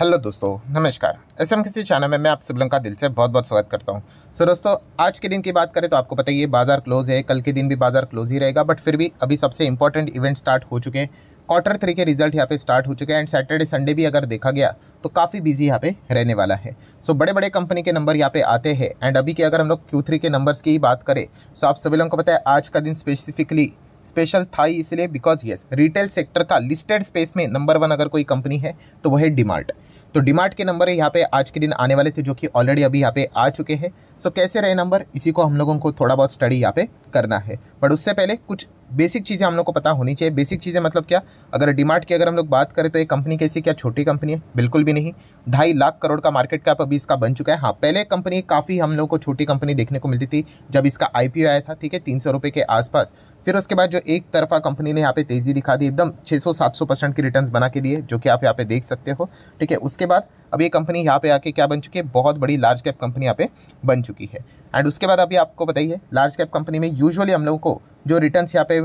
hello दोस्तों नमस्कार S M किसी चैनल में मैं आप सब लोग का दिल से बहुत बहुत स्वागत करता हूं सो so, दोस्तों आज के दिन की बात करें तो आपको पता ही है बाजार क्लोज है कल के दिन भी बाजार क्लोज ही रहेगा बट फिर भी अभी सबसे इंपॉर्टेंट इवेंट स्टार्ट हो चुके हैं क्वार्टर थ्री के रिजल्ट यहाँ पे स्टार्ट हो चुके हैं एंड सैटरडे संडे भी अगर देखा गया तो काफ़ी बिजी यहाँ पे रहने वाला है सो so, बड़े बड़े कंपनी के नंबर यहाँ पे आते हैं एंड अभी के अगर हम लोग क्यू थ्री के नंबर्स की ही बात करें सो तो so, आप सभी लोगों को पता है आज का दिन स्पेसिफिकली स्पेशल था ही इसलिए बिकॉज यस रिटेल सेक्टर का लिस्टेड स्पेस में नंबर वन अगर कोई कंपनी है तो वह है डिमार्ट तो डिमार्ट के नंबर यहाँ पे आज के दिन आने वाले थे जो कि ऑलरेडी अभी यहाँ पे आ चुके हैं सो कैसे रहे नंबर इसी को हम लोगों को थोड़ा बहुत स्टडी यहाँ पे करना है बट उससे पहले कुछ बेसिक चीज़ें हम लोग को पता होनी चाहिए बेसिक चीज़ें मतलब क्या अगर डिमार्ट की अगर हम लोग बात करें तो ये कंपनी कैसी क्या छोटी कंपनी है बिल्कुल भी नहीं ढाई लाख करोड़ का मार्केट कैप अभी इसका बन चुका है हाँ पहले कंपनी काफ़ी हम लोग को छोटी कंपनी देखने को मिलती थी जब इसका आई आया था ठीक है तीन सौ के आसपास फिर उसके बाद जो एक तरफा कंपनी ने यहाँ पे तेज़ी दिखा दी एकदम 600-700 परसेंट की रिटर्न्स बना के दिए जो कि आप यहाँ पे देख सकते हो ठीक है उसके बाद अब ये कंपनी यहाँ पे आके क्या बन चुकी है बहुत बड़ी लार्ज कैप कंपनी यहाँ पे बन चुकी है एंड उसके बाद अभी आपको बताइए लार्ज कैप कंपनी में यूजअली हम लोगों को जो रिटर्न यहाँ पे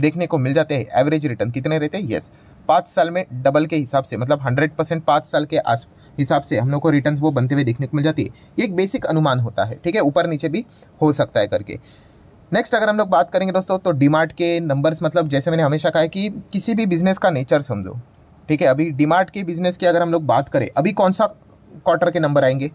देखने को मिल जाते हैं एवरेज रिटर्न कितने रहते हैं येस पाँच साल में डबल के हिसाब से मतलब हंड्रेड परसेंट पाँच साल के आस हिसाब से हम लोग को रिटर्न्स वो बनते हुए देखने को मिल जाती है ये एक बेसिक अनुमान होता है ठीक है ऊपर नीचे भी हो सकता है करके नेक्स्ट अगर हम लोग बात करेंगे दोस्तों तो डीमार्ट के नंबर्स मतलब जैसे मैंने हमेशा कहा है कि किसी भी बिज़नेस का नेचर समझो ठीक है अभी डीमार्ट के बिज़नेस की अगर हम लोग बात करें अभी कौन सा क्वार्टर के नंबर आएंगे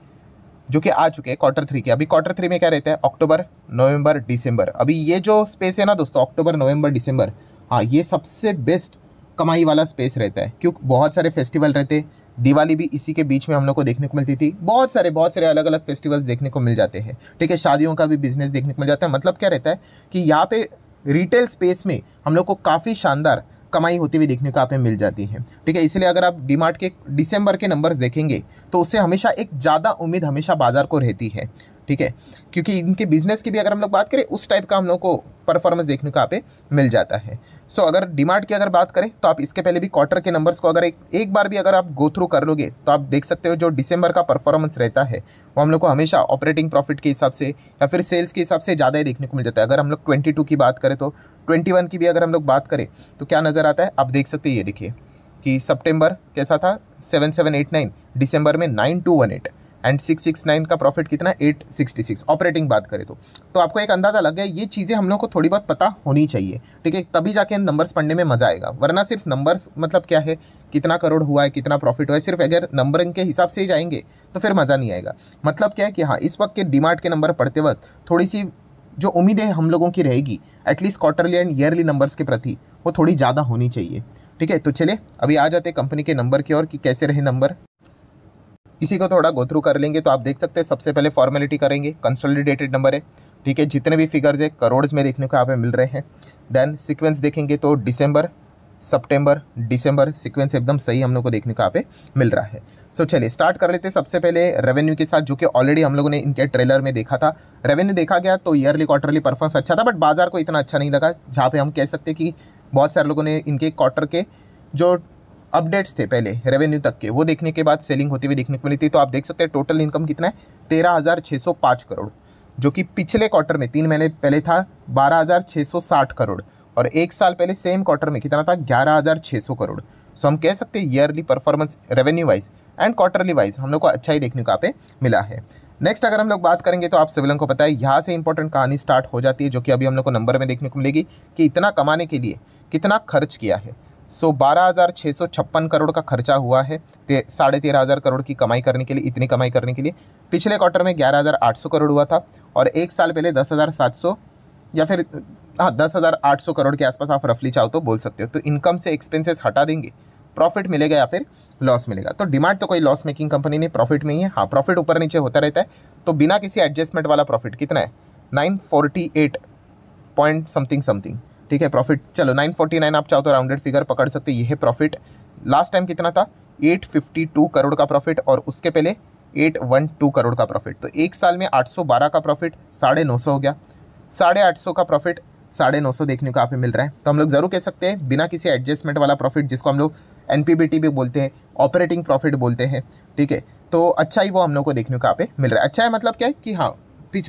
जो कि आ चुके हैं क्वार्टर थ्री के अभी क्वार्टर थ्री में क्या रहता है अक्टूबर नवंबर दिसंबर अभी ये जो स्पेस है ना दोस्तों अक्टूबर नवंबर दिसंबर हाँ ये सबसे बेस्ट कमाई वाला स्पेस रहता है क्योंकि बहुत सारे फेस्टिवल रहते हैं दिवाली भी इसी के बीच में हम लोग को देखने को मिलती थी बहुत सारे बहुत सारे अलग अलग फेस्टिवल्स देखने को मिल जाते हैं ठीक है शादियों का भी बिजनेस देखने को मिल जाता है मतलब क्या रहता है कि यहाँ पे रिटेल स्पेस में हम लोग को काफ़ी शानदार कमाई होती हुई देखने को आप मिल जाती है ठीक है इसलिए अगर आप डीमार्ट के दिसंबर के नंबर्स देखेंगे तो उससे हमेशा एक ज़्यादा उम्मीद हमेशा बाज़ार को रहती है ठीक है क्योंकि इनके बिजनेस की भी अगर हम लोग बात करें उस टाइप का हम लोग को परफॉर्मेंस देखने को आप मिल जाता है सो so, अगर डिमांड की अगर बात करें तो आप इसके पहले भी क्वार्टर के नंबर्स को अगर एक एक बार भी अगर आप गो थ्रू कर लोगे तो आप देख सकते हो जो डिसम्बर का परफॉर्मेंस रहता है वो हम लोग को हमेशा ऑपरेटिंग प्रॉफिट के हिसाब से या फिर सेल्स के हिसाब से ज़्यादा ही देखने को मिल जाता है अगर हम लोग ट्वेंटी की बात करें तो ट्वेंटी की भी अगर हम लोग बात करें तो क्या नज़र आता है आप देख सकते हैं ये देखिए कि सितंबर कैसा था सेवन सेवन एट नाइन दिसंबर में nine two one eight and six six nine का प्रॉफिट कितना एट सिक्सटी सिक्स ऑपरेटिंग बात करें तो तो आपको एक अंदाज़ा लग गया ये चीज़ें हम लोग को थोड़ी बहुत पता होनी चाहिए ठीक है तभी जाके इन नंबर्स पढ़ने में मज़ा आएगा वरना सिर्फ नंबर्स मतलब क्या है कितना करोड़ हुआ है कितना प्रॉफिट हुआ है सिर्फ अगर नंबरिंग के हिसाब से ही जाएंगे तो फिर मज़ा नहीं आएगा मतलब क्या है कि हाँ इस वक्त के डिमार्ट के नंबर पढ़ते वक्त थोड़ी सी जो उम्मीदें हम लोगों की रहेगी at least quarterly and yearly numbers के प्रति वो थोड़ी ज़्यादा होनी चाहिए ठीक है तो चले अभी आ जाते कंपनी के नंबर की ओर कि कैसे रहे नंबर इसी को थोड़ा गो थ्रू कर लेंगे तो आप देख सकते हैं सबसे पहले फॉर्मेलिटी करेंगे कंसोलिडेटेड नंबर है ठीक है जितने भी फिगर्स है करोड़्स में देखने को यहाँ पे मिल रहे हैं देन सिक्वेंस देखेंगे तो डिसम्बर सितंबर दिसंबर सीक्वेंस एकदम सही हम लोग को देखने को यहाँ पे मिल रहा है सो so, चलिए स्टार्ट कर लेते हैं सबसे पहले रेवेन्यू के साथ जो कि ऑलरेडी हम लोगों ने इनके ट्रेलर में देखा था रेवेन्यू देखा गया तो ईयरली क्वार्टरली परफॉर्मेंस अच्छा था बट बाजार को इतना अच्छा नहीं लगा जहाँ पे हम कह सकते कि बहुत सारे लोगों ने इनके क्वार्टर के जो अपडेट्स थे पहले रेवेन्यू तक के वो देखने के बाद सेलिंग होती हुई देखने को मिली थी तो आप देख सकते हैं टोटल इनकम कितना है तेरह हज़ार छः सौ पाँच करोड़ जो कि पिछले क्वार्टर में तीन महीने पहले था बारह हज़ार छः सौ साठ करोड़ और एक साल पहले सेम क्वार्टर में कितना था ग्यारह हज़ार छः सौ करोड़ सो हम कह सकते हैं yearly performance revenue wise and quarterly wise हम लोग को अच्छा ही देखने को आप मिला है नेक्स्ट अगर हम लोग बात करेंगे तो आप सिविलन को पता है यहाँ से इंपॉर्टेंट कहानी स्टार्ट हो जाती है जो कि अभी हम लोग को नंबर में देखने को मिलेगी कि इतना कमाने के लिए कितना खर्च किया है सो बारह हज़ार छः सौ छप्पन करोड़ का खर्चा हुआ है साढ़े तेरह हज़ार करोड़ की कमाई करने के लिए इतनी कमाई करने के लिए पिछले क्वार्टर में ग्यारह हज़ार आठ सौ करोड़ हुआ था और एक साल पहले दस हज़ार सात सौ या फिर हाँ दस हज़ार आठ सौ करोड़ के आसपास आप रफली चाहो तो बोल सकते हो तो इनकम से एक्सपेंसेस हटा देंगे प्रॉफिट मिलेगा या फिर लॉस मिलेगा तो डिमांड तो कोई लॉस मेकिंग कंपनी नहीं प्रॉफिट में ही है हाँ प्रॉफिट ऊपर नीचे होता रहता है तो बिना किसी एडजस्टमेंट वाला प्रॉफिट कितना है nine forty eight point something something ठीक है प्रॉफिट चलो 949 आप चाहो तो राउंडेड फिगर पकड़ सकते ये है प्रॉफिट लास्ट टाइम कितना था 852 करोड़ का प्रॉफिट और उसके पहले 812 करोड़ का प्रॉफिट तो एक साल में 812 का प्रॉफिट साढ़े नौ हो गया साढ़े आठ का प्रॉफिट साढ़े नौ देखने को आप मिल रहा है तो हम लोग ज़रूर कह सकते हैं बिना किसी एडजस्टमेंट वाला प्रॉफिट जिसको हम लोग एन भी बोलते हैं ऑपरेटिंग प्रॉफिट बोलते हैं ठीक है तो अच्छा ही वो हम लोग को देखने को आप मिल रहा है अच्छा है मतलब क्या है कि हाँ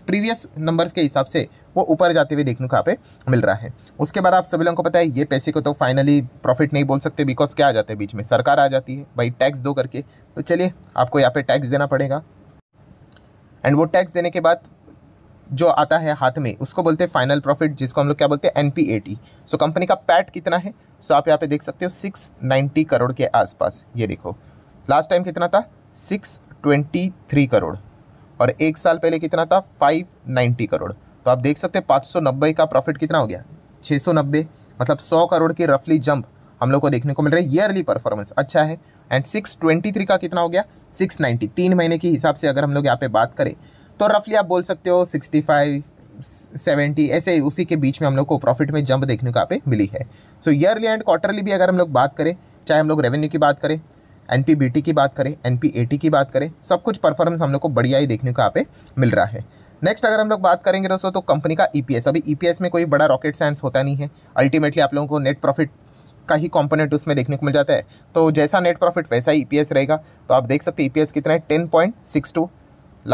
प्रीवियस नंबर्स के हिसाब से वो ऊपर जाते हुए देखने को यहाँ पे मिल रहा है उसके बाद आप सभी लोगों को पता है ये पैसे को तो फाइनली प्रॉफिट नहीं बोल सकते बिकॉज क्या आ जाता है बीच में सरकार आ जाती है भाई टैक्स दो करके तो चलिए आपको यहाँ पे टैक्स देना पड़ेगा एंड वो टैक्स देने के बाद जो आता है हाथ में उसको बोलते हैं फाइनल प्रॉफिट जिसको हम लोग क्या बोलते हैं N P A T so company का पैट कितना है सो so आप यहाँ पे देख सकते हो सिक्स नाइन्टी करोड़ के आसपास ये देखो लास्ट टाइम कितना था सिक्स ट्वेंटी थ्री करोड़ और एक साल पहले कितना था फाइव नाइन्टी करोड़ तो आप देख सकते हैं पाँच का प्रॉफिट कितना हो गया छः मतलब सौ करोड़ की रफली जंप हम लोग को देखने को मिल रहा है ईयरली परफॉर्मेंस अच्छा है एंड 623 का कितना हो गया 690 तीन महीने के हिसाब से अगर हम लोग यहाँ पे बात करें तो रफली आप बोल सकते हो 65 70 ऐसे उसी के बीच में हम लोग को प्रॉफिट में जंप देखने को यहाँ पे मिली है सो ईयरली एंड क्वार्टरली भी अगर हम लोग बात करें चाहे हम लोग रेवेन्यू की बात करें एन की बात करें एन की बात करें सब कुछ परफॉर्मेंस हम लोग को बढ़िया ही देखने को यहाँ पे मिल रहा है नेक्स्ट अगर हम लोग बात करेंगे दोस्तों तो कंपनी का ईपीएस e अभी ईपीएस e में कोई बड़ा रॉकेट साइंस होता नहीं है अल्टीमेटली आप लोगों को नेट प्रॉफिट का ही कंपोनेंट उसमें देखने को मिल जाता है तो जैसा नेट प्रॉफिट वैसा ही ईपीएस e रहेगा तो आप देख सकते हैं ईपीएस कितना है ten point six two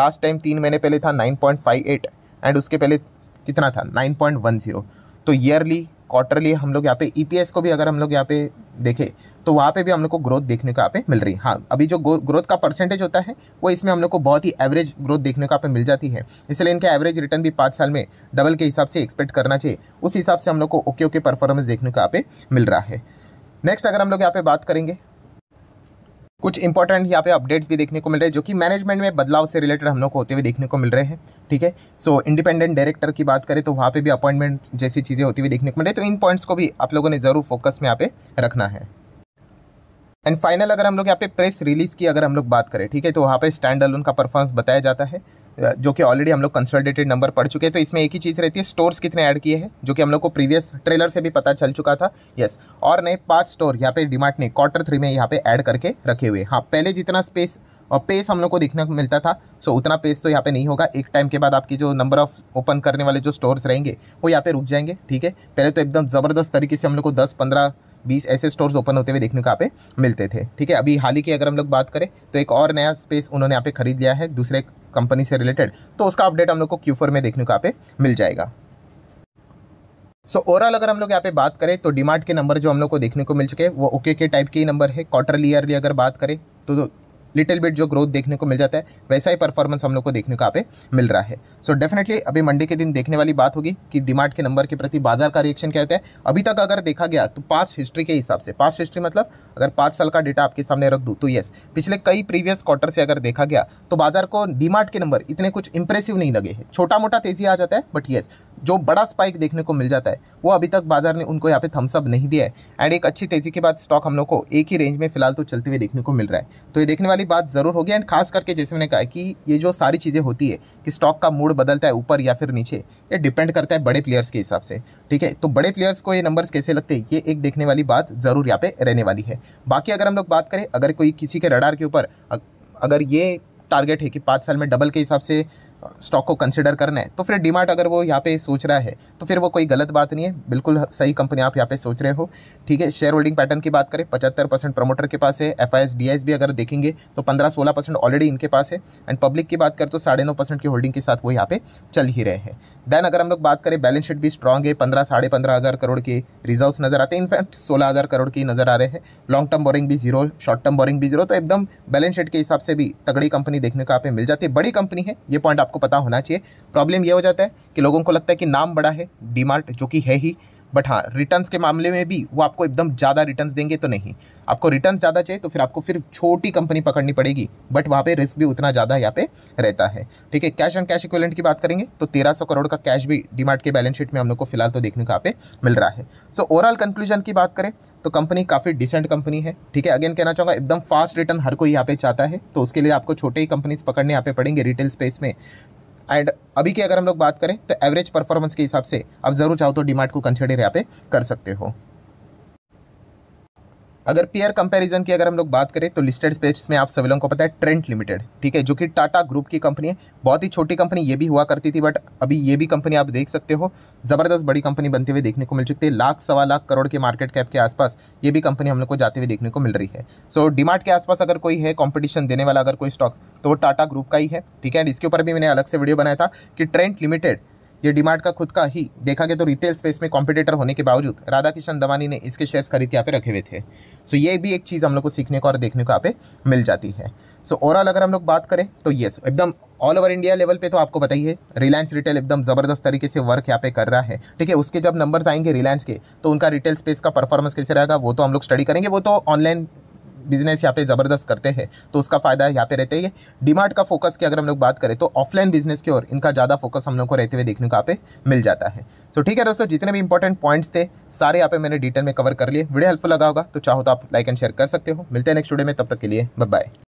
last time तीन महीने पहले था nine point five eight and उसके पहले कितना था नाइन पॉइंट वन जीरो तो ईयरली क्वार्टरली हम लोग यहाँ पे ईपीएस e को भी अगर हम लोग यहाँ पे देखें तो वहाँ पे भी हम लोग को ग्रोथ देखने को यहाँ पे मिल रही है हाँ अभी जो ग्रोथ का परसेंटेज होता है वो इसमें हम लोग को बहुत ही एवरेज ग्रोथ देखने को यहाँ पे मिल जाती है इसलिए इनका एवरेज रिटर्न भी पाँच साल में डबल के हिसाब से एक्सपेक्ट करना चाहिए उस हिसाब से हम लोग को ओके ओके परफॉर्मेंस देखने को यहाँ पे मिल रहा है नेक्स्ट अगर हम लोग यहाँ पे बात करेंगे कुछ इंपॉर्टेंट यहाँ पे अपडेट्स भी देखने को मिल रहे हैं जो कि मैनेजमेंट में बदलाव से रिलेटेड हम लोग को होते हुए देखने को मिल रहे हैं ठीक है सो इंडिपेंडेंट डायरेक्टर की बात करें तो वहाँ पे भी अपॉइंटमेंट जैसी चीज़ें होती हुई देखने को मिल रही है तो इन पॉइंट्स को भी आप लोगों ने ज़रूर फोकस में यहाँ पे रखना है एंड फाइनल अगर हम लोग यहाँ पे प्रेस रिलीज की अगर हम लोग बात करें ठीक है तो वहाँ पे स्टैंड अलोन का परफॉर्मेंस बताया जाता है जो कि ऑलरेडी हम लोग कंसल्टेटेड नंबर पढ़ चुके हैं तो इसमें एक ही चीज़ रहती है स्टोर्स कितने ऐड किए हैं जो कि हम लोग को प्रीवियस ट्रेलर से भी पता चल चुका था यस और नए पाँच स्टोर यहाँ पे डिमार्ट ने क्वार्टर थ्री में यहाँ पे ऐड करके रखे हुए हाँ पहले जितना स्पेस और पेस हम लोग को देखने को मिलता था सो उतना पेस तो यहाँ पे नहीं होगा एक टाइम के बाद आपकी जो नंबर ऑफ ओपन करने वाले जो स्टोर्स रहेंगे वो यहाँ पे रुक जाएंगे ठीक है पहले तो एकदम ज़बरदस्त तरीके से हम लोग को दस पंद्रह बीस ऐसे स्टोर्स ओपन होते हुए देखने को यहाँ पे मिलते थे ठीक है अभी हाल ही की अगर हम लोग बात करें तो एक और नया स्पेस उन्होंने यहाँ पे खरीद लिया है दूसरे कंपनी से रिलेटेड तो उसका अपडेट हम लोग को क्यू में देखने को यहाँ पे मिल जाएगा सो so, ओवरऑल अगर हम लोग यहाँ पे बात करें तो डिमार्ट के नंबर जो हम लोग को देखने को मिल चुके वो ओके के टाइप के ही नंबर है क्वार्टरली ईयरली अगर बात करें तो, तो लिटिल बिट जो ग्रोथ देखने को मिल जाता है वैसा ही परफॉर्मेंस हम लोग को देखने को यहाँ पे मिल रहा है सो so, डेफिनेटली अभी मंडे के दिन देखने वाली बात होगी कि डिमांड के नंबर के प्रति बाजार का रिएक्शन क्या होता है अभी तक अगर देखा गया तो पास हिस्ट्री के हिसाब से पास हिस्ट्री मतलब अगर पाँच साल का डेटा आपके सामने रख दूँ तो येस पिछले कई प्रीवियस क्वार्टर से अगर देखा गया तो बाजार को डिमार्ट के नंबर इतने कुछ इंप्रेसिव नहीं लगे छोटा मोटा तेजी आ जाता है बट येस जो बड़ा स्पाइक देखने को मिल जाता है वो अभी तक बाजार ने उनको यहाँ पे थम्सअप नहीं दिया है एंड एक अच्छी तेज़ी के बाद स्टॉक हम लोग को एक ही रेंज में फिलहाल तो चलते हुए देखने को मिल रहा है तो ये देखने वाली बात ज़रूर होगी एंड खास करके जैसे मैंने कहा कि ये जो सारी चीज़ें होती है कि स्टॉक का मूड बदलता है ऊपर या फिर नीचे ये डिपेंड करता है बड़े प्लेयर्स के हिसाब से ठीक है तो बड़े प्लेयर्स को ये नंबर्स कैसे लगते हैं ये एक देखने वाली बात ज़रूर यहाँ पे रहने वाली है बाकी अगर हम लोग बात करें अगर कोई किसी के रडार के ऊपर अगर ये टारगेट है कि पाँच साल में डबल के हिसाब से स्टॉक को कंसिडर करना है तो फिर डीमार्ट अगर वो यहाँ पे सोच रहा है तो फिर वो कोई गलत बात नहीं है बिल्कुल सही कंपनी आप यहाँ पे सोच रहे हो ठीक है शेयर होल्डिंग पैटर्न की बात करें पचहत्तर परसेंट प्रमोटर के पास है एफ आई भी अगर देखेंगे तो पंद्रह सोलह परसेंट ऑलरेडी इनके पास है एंड पब्लिक की बात करें तो साढ़े नौ परसेंट की होल्डिंग के साथ वो यहाँ पे चल ही रहे हैं देन अगर हम लोग बात करें बैलेंस शीट भी स्ट्रॉग है पंद्रह साढ़े पंद्रह हज़ार करोड़ के रिजर्व नज़र आते हैं इनफैक्ट सोलह हज़ार करोड़ की नज़र आ रहे हैं लॉन्ग टर्म बोरिंग भी जीरो शॉर्ट टर्म बोरिंग भी जीरो तो एकदम बैलेंस शीट के हिसाब से भी तगड़ी कंपनी देखने को आप मिल जाती है बड़ी कंपनी है ये पॉइंट आप आपको पता होना चाहिए प्रॉब्लम यह हो जाता है कि लोगों को लगता है कि नाम बड़ा है डी जो कि है ही बट हाँ रिटर्न के मामले में भी वो आपको एकदम ज़्यादा रिटर्न देंगे तो नहीं आपको रिटर्न ज़्यादा चाहिए तो फिर आपको फिर छोटी कंपनी पकड़नी पड़ेगी बट वहाँ पे रिस्क भी उतना ज़्यादा यहाँ पे रहता है ठीक है कैश एंड कैश इक्विलेंट की बात करेंगे तो तेरह करोड़ का कैश भी डिमार्ट के बैलेंस शीट में हम लोग को फिलहाल तो देखने को यहाँ पे मिल रहा है सो ओवरऑल कंक्लूजन की बात करें तो कंपनी काफ़ी डिसेंट कंपनी है ठीक है अगेन कहना चाहूँगा एकदम फास्ट रिटर्न हर कोई यहाँ पे चाहता है तो उसके लिए आपको छोटे ही कंपनीज पकड़ने यहाँ पे पड़ेंगे रिटेल स्पेस में एंड अभी की अगर हम लोग बात करें तो एवरेज परफॉर्मेंस के हिसाब से आप ज़रूर चाहो तो डीमार्ट को कंसिडर यहाँ पे कर सकते हो अगर पेयर कंपैरिजन की अगर हम लोग बात करें तो लिस्टेड स्पेस में आप सभी लोगों को पता है ट्रेंट लिमिटेड ठीक है जो कि टाटा ग्रुप की कंपनी है बहुत ही छोटी कंपनी ये भी हुआ करती थी बट अभी ये भी कंपनी आप देख सकते हो ज़बरदस्त बड़ी कंपनी बनते हुए देखने को मिल सकती है लाख सवा लाख करोड़ के मार्केट कैप के आसपास ये भी कंपनी हम लोग को जाते हुए देखने को मिल रही है सो so, डिमार्ट के आसपास अगर कोई है कॉम्पिटिशन देने वाला अगर कोई स्टॉक तो वो टाटा ग्रुप का ही है ठीक है एंड इसके ऊपर भी मैंने अलग से वीडियो बनाया था कि ट्रेंट लिमिटेड ये डिमार्ट का खुद का ही देखा गया तो रिटेल स्पेस में कॉम्पिटेटर होने के बावजूद राधा किशन दवानी ने इसके शेयर्स खरीद के यहाँ पे रखे हुए थे सो ये भी एक चीज़ हम लोग को सीखने को और देखने को यहाँ पे मिल जाती है सो ओवरऑल अगर हम लोग बात करें तो येस एकदम ऑल ओवर इंडिया लेवल पे तो आपको बताइए रिलायंस रिटेल एकदम ज़बरदस्त तरीके से वर्क यहाँ पे कर रहा है ठीक है उसके जब नंबर्स आएंगे रिलायंस के तो उनका रिटेल स्पेस का परफॉर्मेंस कैसे रहेगा वो तो हम लोग स्टडी करेंगे वो तो ऑनलाइन बिजनेस यहाँ पे ज़बरदस्त करते हैं तो उसका फ़ायदा यहाँ पे रहते है डिमार्ट का फोकस की अगर हम लोग बात करें तो ऑफलाइन बिजनेस की ओर इनका ज़्यादा फोकस हम लोग को रहते हुए देखने को यहाँ पे मिल जाता है सो ठीक है दोस्तों जितने भी इंपॉर्टेंट पॉइंट्स थे सारे यहाँ पे मैंने डिटेल में कवर कर लिए वीडियो हेल्पफुल लगा होगा तो चाहो तो आप लाइक एंड शेयर कर सकते हो मिलते हैं नेक्स्ट वीडियो में तब तक के लिए बाय